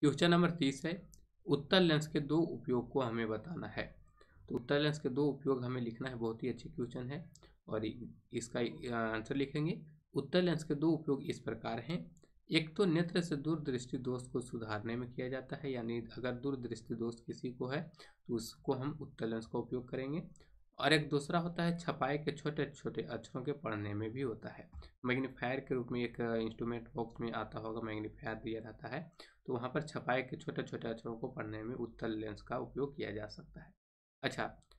question number तीस है उत्तर lens के दो उपयोग को हमें बताना है तो उत्तर लेंस के दो उपयोग हमें लिखना है बहुत ही अच्छे क्वेश्चन है और इसका आंसर लिखेंगे उत्तर लेंस के दो उपयोग इस प्रकार हैं एक तो नेत्र से दूरदृष्टि दोष को सुधारने में किया जाता है यानी अगर दूरदृष्टि दोष किसी को है तो उसको हम उत्तर लेंस का उपयोग करेंगे और एक दूसरा होता है छपाई के छोटे छोटे अक्षरों के पढ़ने में भी होता है मैग्नीफायर के रूप में एक इंस्ट्रूमेंट बॉक्स में आता होगा मैग्नीफायर दिया जाता है तो वहाँ पर छपाई के छोटे छोटे अक्षरों को पढ़ने में उत्तर लेंस का उपयोग किया जा सकता है अच्छा